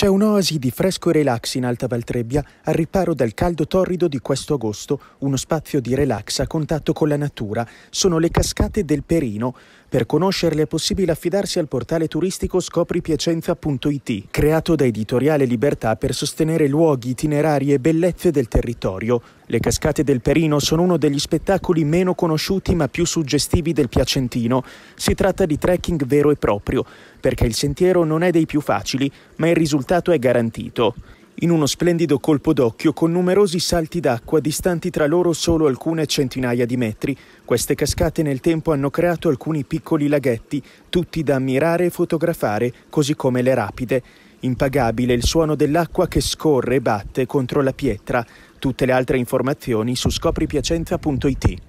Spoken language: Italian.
C'è un'oasi di fresco e relax in Alta Valtrebbia, al riparo dal caldo torrido di questo agosto, uno spazio di relax a contatto con la natura. Sono le cascate del Perino. Per conoscerle è possibile affidarsi al portale turistico scopripiacenza.it, creato da Editoriale Libertà per sostenere luoghi, itinerari e bellezze del territorio. Le cascate del Perino sono uno degli spettacoli meno conosciuti ma più suggestivi del Piacentino. Si tratta di trekking vero e proprio, perché il sentiero non è dei più facili, ma il risultato è garantito in uno splendido colpo d'occhio con numerosi salti d'acqua distanti tra loro solo alcune centinaia di metri. Queste cascate nel tempo hanno creato alcuni piccoli laghetti, tutti da ammirare e fotografare, così come le rapide. Impagabile il suono dell'acqua che scorre e batte contro la pietra. Tutte le altre informazioni su scopripiacenza.it.